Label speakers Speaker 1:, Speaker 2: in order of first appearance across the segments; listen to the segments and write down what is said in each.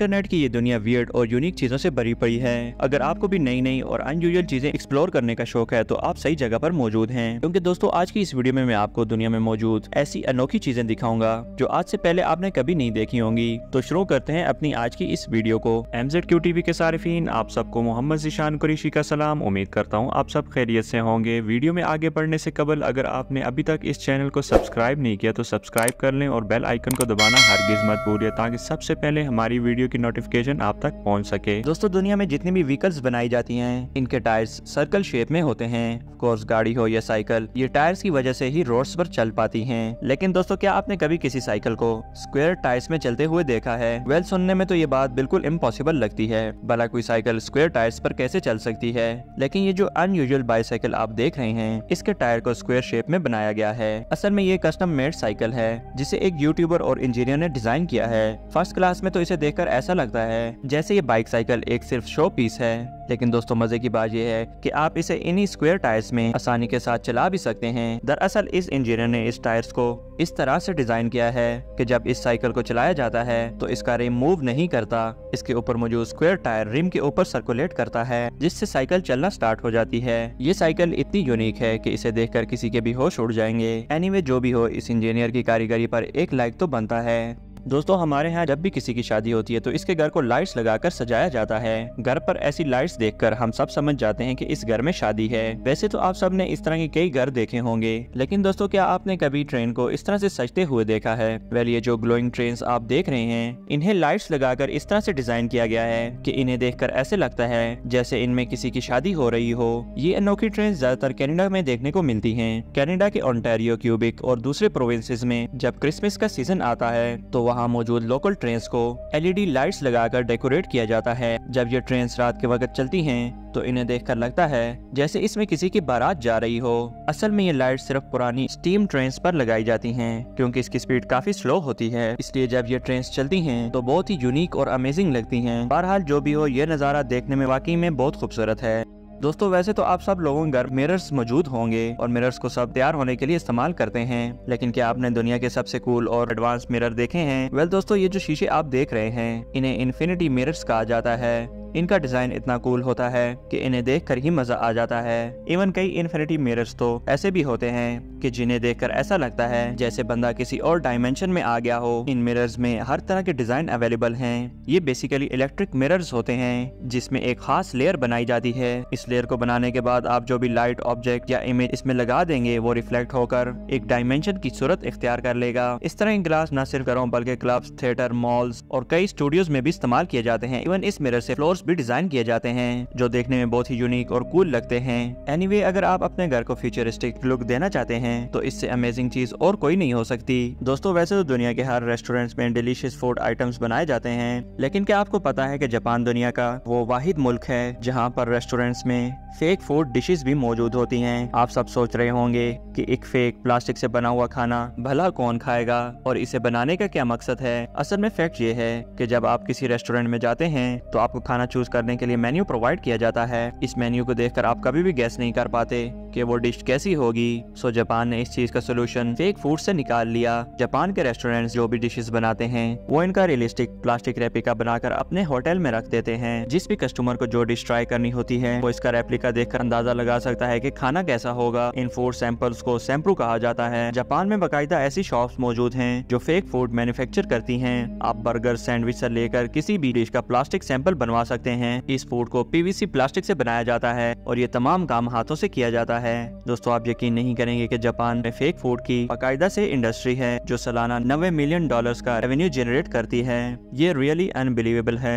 Speaker 1: internet की ये दुनिया वियर्ड और यूनिक चीजों से भरी पड़ी है अगर आपको भी नई नई और अनयूजल चीजें एक्सप्लोर करने का शौक है तो आप सही जगह पर मौजूद हैं क्योंकि दोस्तों आज की इस वीडियो में मैं आपको दुनिया में मौजूद ऐसी अनोखी चीजें दिखाऊंगा जो आज से पहले आपने कभी नहीं देखी होंगी तो शुरू करते हैं अपनी आज की इस वीडियो को एम जेड क्यू टीवी के सार्फिन आप सबको मोहम्मद जिशान कुरेशी का सलाम उम्मीद करता हूँ आप सब खैरियत से होंगे वीडियो में आगे बढ़ने से कबल अगर आपने अभी तक इस चैनल को सब्सक्राइब नहीं किया तो सब्सक्राइब कर लें और बेल आइकन को दबाना हर मत भूलिए ताकि सबसे पहले हमारी वीडियो वीडियो की नोटिफिकेशन आप तक पहुंच सके दोस्तों दुनिया में जितनी भी व्हीकल्स बनाई जाती हैं इनके टायर्स सर्कल शेप में होते हैं कोर्स गाड़ी हो या साइकिल ये टायर्स की वजह से ही रोड्स पर चल पाती हैं लेकिन दोस्तों क्या आपने कभी किसी साइकिल को स्क्वायर टायर्स में चलते हुए देखा है वेल well, सुनने में तो ये बात बिल्कुल इम्पॉसिबल लगती है भला कोई साइकिल स्क्वायर टायर्स पर कैसे चल सकती है लेकिन ये जो अनयूजल बाईसाइकिल आप देख रहे हैं इसके टायर को स्क्वायर शेप में बनाया गया है असल में ये कस्टम मेड साइकिल है जिसे एक यूट्यूबर और इंजीनियर ने डिजाइन किया है फर्स्ट क्लास में तो इसे देखकर ऐसा लगता है जैसे ये बाइक साइकिल एक सिर्फ शो पीस है लेकिन दोस्तों मजे की बात यह है कि आप इसे इन्हीं स्क्वायर टायर्स में आसानी के साथ चला भी सकते हैं दरअसल इस इंजीनियर ने इस टायर्स को इस तरह से डिजाइन किया है कि जब इस साइकिल को चलाया जाता है तो इसका रिम मूव नहीं करता इसके ऊपर मौजूद स्क्वायर टायर रिम के ऊपर सर्कुलेट करता है जिससे साइकिल चलना स्टार्ट हो जाती है ये साइकिल इतनी यूनिक है की इसे देख किसी के भी होश उड़ जाएंगे एनी anyway, जो भी हो इस इंजीनियर की कारीगरी पर एक लाइक तो बनता है दोस्तों हमारे यहाँ जब भी किसी की शादी होती है तो इसके घर को लाइट्स लगाकर सजाया जाता है घर पर ऐसी लाइट्स देखकर हम सब समझ जाते हैं कि इस घर में शादी है वैसे तो आप सब ने इस तरह के कई घर देखे होंगे लेकिन दोस्तों क्या आपने कभी ट्रेन को इस तरह से सजते हुए देखा है वेल ये जो ग्लोइंग ट्रेन आप देख रहे हैं इन्हें लाइट्स लगाकर इस तरह से डिजाइन किया गया है की इन्हें देख ऐसे लगता है जैसे इनमें किसी की शादी हो रही हो ये अनोखी ट्रेन ज्यादातर कैनेडा में देखने को मिलती है कैनेडा के ऑन्टेरियो क्यूबिक और दूसरे प्रोविंसेज में जब क्रिसमस का सीजन आता है तो वहाँ मौजूद लोकल ट्रेन को एलईडी लाइट्स लगाकर डेकोरेट किया जाता है जब ये ट्रेन रात के वक्त चलती हैं तो इन्हें देखकर लगता है जैसे इसमें किसी की बारात जा रही हो असल में ये लाइट सिर्फ पुरानी स्टीम ट्रेन पर लगाई जाती है क्यूँकी इसकी स्पीड काफी स्लो होती है इसलिए जब ये ट्रेन चलती है तो बहुत ही यूनिक और अमेजिंग लगती है बहरहाल जो भी हो ये नज़ारा देखने में वाकई में बहुत खूबसूरत है दोस्तों वैसे तो आप सब लोगों के घर मिरर्स मौजूद होंगे और मिरर्स को सब तैयार होने के लिए इस्तेमाल करते हैं लेकिन क्या आपने दुनिया के सबसे कूल और एडवांस मिरर देखे हैं वेल दोस्तों ये जो शीशे आप देख रहे हैं इन्हें इन्फिनिटी मिरर्स कहा जाता है इनका डिजाइन इतना कूल होता है कि इन्हें देखकर ही मजा आ जाता है इवन कई इन्फिनिटी मिरर्स तो ऐसे भी होते हैं कि जिन्हें देखकर ऐसा लगता है जैसे बंदा किसी और डायमेंशन में आ गया हो इन मिरर्स में हर तरह के डिजाइन अवेलेबल हैं ये बेसिकली इलेक्ट्रिक मिरर्स होते हैं जिसमें एक खास लेयर बनाई जाती है इस लेयर को बनाने के बाद आप जो भी लाइट ऑब्जेक्ट या इमेज इसमें लगा देंगे वो रिफ्लेक्ट होकर एक डायमेंशन की सूरत इख्तियार कर लेगा इस तरह ग्लास न सिर्फ घरों बल्कि क्लब्स थिएटर मॉल्स और कई स्टूडियोज में भी इस्तेमाल किए जाते हैं इवन इस मिरर से फ्लोर्स भी डिजाइन किए जाते हैं जो देखने में बहुत ही यूनिक और कूल लगते हैं एनी anyway, अगर आप अपने घर को फ्यूचरिस्टिक लुक देना चाहते हैं तो इससे अमेजिंग चीज और कोई नहीं हो सकती दोस्तों वैसे तो दुनिया के हर रेस्टोरेंट्स में डिलीशियस फूड आइटम्स बनाए जाते हैं लेकिन क्या आपको पता है कि जापान दुनिया का वो वाहिद मुल्क है जहाँ पर रेस्टोरेंट्स में फेक फूड डिशेस भी मौजूद होती हैं आप सब सोच रहे होंगे कि एक फेक प्लास्टिक से बना हुआ खाना भला कौन खाएगा और इसे बनाने का क्या मकसद है असल में फैक्ट ये है कि जब आप किसी रेस्टोरेंट में जाते हैं तो आपको खाना चूज करने के लिए मेन्यू प्रोवाइड किया जाता है इस मेन्यू को देखकर आप कभी भी गैस नहीं कर पाते कि वो डिश कैसी होगी सो जापान ने इस चीज का सोल्यूशन फेक फूड से निकाल लिया जापान के रेस्टोरेंट्स जो भी डिशेस बनाते हैं वो इनका रियलिस्टिक प्लास्टिक रेपिका बनाकर अपने होटल में रख देते हैं जिस भी कस्टमर को जो डिश ट्राई करनी होती है वो इसका रेप्लिका देखकर अंदाजा लगा सकता है की खाना कैसा होगा इन फूड सैंपल्स को सैम्प्रू कहा जाता है जापान में बाकायदा ऐसी शॉप मौजूद है जो फेक फूड मैन्युफेक्चर करती है आप बर्गर सैंडविच ऐसी लेकर किसी भी डिश का प्लास्टिक सैंपल बनवा सकते सकते हैं इस फूड को पीवीसी प्लास्टिक से बनाया जाता है और ये तमाम काम हाथों से किया जाता है दोस्तों आप यकीन नहीं करेंगे कि जापान में फेक फूड की बाकायदा से इंडस्ट्री है जो सालाना नब्बे मिलियन डॉलर्स का रेवेन्यू जनरेट करती है ये रियली अनबिलीवेबल है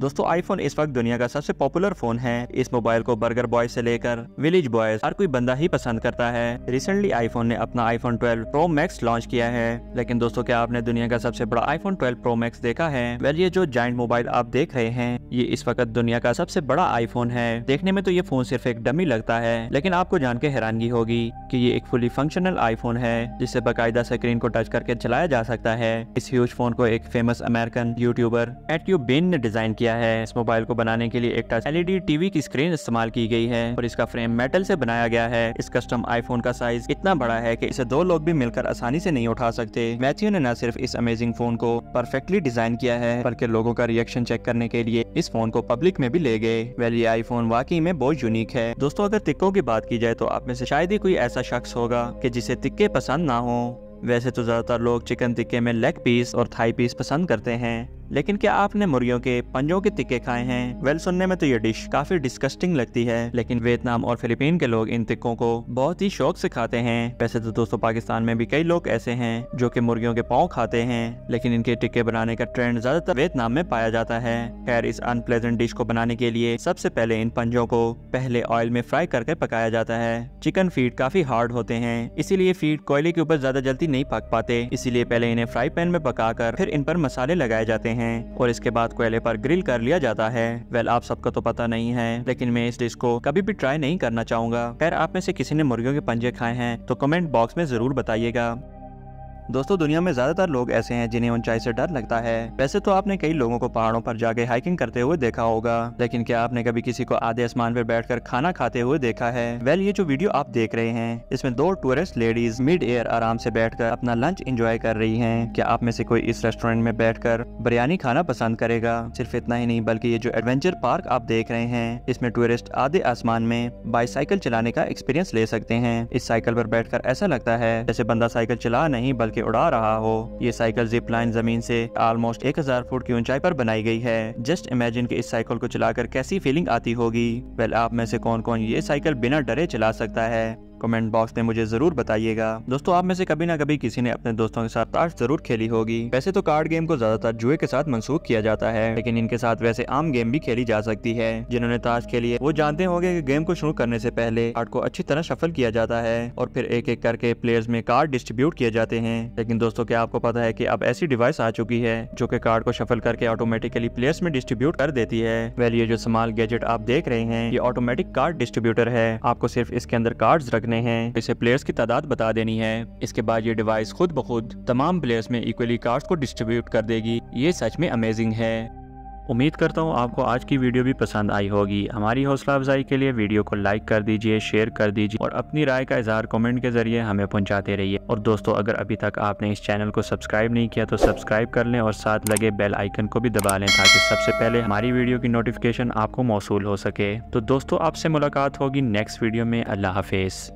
Speaker 1: दोस्तों आईफोन इस वक्त दुनिया का सबसे पॉपुलर फोन है इस मोबाइल को बर्गर बॉय से लेकर विलेज बॉयज हर कोई बंदा ही पसंद करता है रिसेंटली आईफोन ने अपना आईफोन 12 प्रो मैक्स लॉन्च किया है लेकिन दोस्तों क्या आपने दुनिया का सबसे बड़ा आईफोन 12 प्रो मैक्स देखा है वेल ये जो जॉइंट मोबाइल आप देख रहे हैं ये इस वक्त दुनिया का सबसे बड़ा आईफोन है देखने में तो ये फोन सिर्फ एक डमी लगता है लेकिन आपको जान के हैरानगी होगी की ये एक फुली फंक्शनल आईफोन है जिसे बाकायदा स्क्रीन को टच करके चलाया जा सकता है इस ह्यूज फोन को एक फेमस अमेरिकन यूट्यूबर एट यू बेन ने डिजाइन किया किया है इस मोबाइल को बनाने के लिए एक टच एलईडी टीवी की स्क्रीन इस्तेमाल की गई है और इसका फ्रेम मेटल से बनाया गया है इस कस्टम आईफोन का साइज इतना बड़ा है की इसे दो लोग भी मिलकर आसानी से नहीं उठा सकते मैथ्यू ने न सिर्फ इस अमेजिंग फोन को परफेक्टली डिजाइन किया है बल्कि लोगों का रिएक्शन चेक करने के लिए इस फोन को पब्लिक में भी ले गए वेल ये आईफोन वाकई में बहुत यूनिक है दोस्तों अगर तिक्कों की बात की जाए तो आप में से शायद ही कोई ऐसा शख्स होगा कि जिसे टिक्के पसंद ना हो वैसे तो ज़्यादातर लोग चिकन टिक्के में लेग पीस और थाई पीस पसंद करते हैं लेकिन क्या आपने मुर्गियों के पंजों के तिक्के खाए हैं वेल सुनने में तो ये डिश काफी डिस्कस्टिंग लगती है लेकिन वियतनाम और फिलीपीन के लोग इन तिक्कों को बहुत ही शौक से खाते हैं वैसे तो दोस्तों पाकिस्तान में भी कई लोग ऐसे हैं जो की मुर्गियों के पाँव खाते हैं लेकिन इनके टिक्के बनाने का ट्रेंड ज्यादातर वियतनाम में पाया जाता है खैर इस अनप्लेजेंट डिश को बनाने के लिए सबसे पहले इन पंजों को पहले ऑयल में फ्राई करके पकाया जाता है चिकन फीड काफी हार्ड होते हैं इसीलिए फीड कोयले के ऊपर ज्यादा जल्दी नहीं पक पाते इसीलिए पहले इन्हें फ्राई पैन में पकाकर फिर इन पर मसाले लगाए जाते हैं हैं और इसके बाद कोयले पर ग्रिल कर लिया जाता है वेल आप सबका तो पता नहीं है लेकिन मैं इस डिश को कभी भी ट्राई नहीं करना चाहूंगा खैर आप में से किसी ने मुर्गियों के पंजे खाए हैं तो कमेंट बॉक्स में जरूर बताइएगा दोस्तों दुनिया में ज्यादातर लोग ऐसे हैं जिन्हें ऊंचाई से डर लगता है वैसे तो आपने कई लोगों को पहाड़ों पर जाके हाइकिंग करते हुए देखा होगा लेकिन क्या आपने कभी किसी को आधे आसमान पर बैठकर खाना खाते हुए देखा है वेल ये जो वीडियो आप देख रहे हैं इसमें दो टूरिस्ट लेडीज मिड एयर आराम से बैठ अपना लंच इंजॉय कर रही है क्या आप में से कोई इस रेस्टोरेंट में बैठ बिरयानी खाना पसंद करेगा सिर्फ इतना ही नहीं बल्कि ये जो एडवेंचर पार्क आप देख रहे हैं इसमें टूरिस्ट आधे आसमान में बाईसाइकिल चलाने का एक्सपीरियंस ले सकते हैं इस साइकिल पर बैठ ऐसा लगता है जैसे बंदा साइकिल चला नहीं बल्कि के उड़ा रहा हो ये साइकिल जिप लाइन जमीन से ऑलमोस्ट 1000 फुट की ऊंचाई पर बनाई गई है जस्ट इमेजिन कि इस साइकिल को चलाकर कैसी फीलिंग आती होगी वेल आप में से कौन कौन ये साइकिल बिना डरे चला सकता है कमेंट बॉक्स में मुझे जरूर बताइएगा दोस्तों आप में से कभी ना कभी किसी ने अपने दोस्तों के साथ ताश जरूर खेली होगी वैसे तो कार्ड गेम को ज्यादातर जुए के साथ मनसूख किया जाता है लेकिन इनके साथ वैसे आम गेम भी खेली जा सकती है जिन्होंने ताश खेली है वो जानते होंगे कि गेम को शुरू करने से पहले कार्ड को अच्छी तरह सफल किया जाता है और फिर एक एक करके प्लेयर्स में कार्ड डिस्ट्रीब्यूट किए जाते हैं लेकिन दोस्तों क्या आपको पता है की अब ऐसी डिवाइस आ चुकी है जो की कार्ड को सफल करके ऑटोमेटिकली प्लेयर्स में डिस्ट्रीब्यूट कर देती है वेल ये जो समाल गैजेट आप देख रहे हैं ये ऑटोमेटिक कार्ड डिस्ट्रीब्यूटर है आपको सिर्फ इसके अंदर कार्ड रख रखने हैं इसे प्लेयर्स की तादाद बता देनी है इसके बाद ये डिवाइस खुद ब खुद तमाम प्लेयर्स में इक्वली कार्ड को डिस्ट्रीब्यूट कर देगी ये सच में अमेजिंग है उम्मीद करता हूँ आपको आज की वीडियो भी पसंद आई होगी हमारी हौसला अफजाई के लिए वीडियो को लाइक कर दीजिए शेयर कर दीजिए और अपनी राय का इजहार कमेंट के जरिए हमें पहुँचाते रहिए और दोस्तों अगर अभी तक आपने इस चैनल को सब्सक्राइब नहीं किया तो सब्सक्राइब कर लें और साथ लगे बेल आइकन को भी दबा लें ताकि सबसे पहले हमारी वीडियो की नोटिफिकेशन आपको मौसू हो सके तो दोस्तों आपसे मुलाकात होगी नेक्स्ट वीडियो में अल्लाह हाफिज़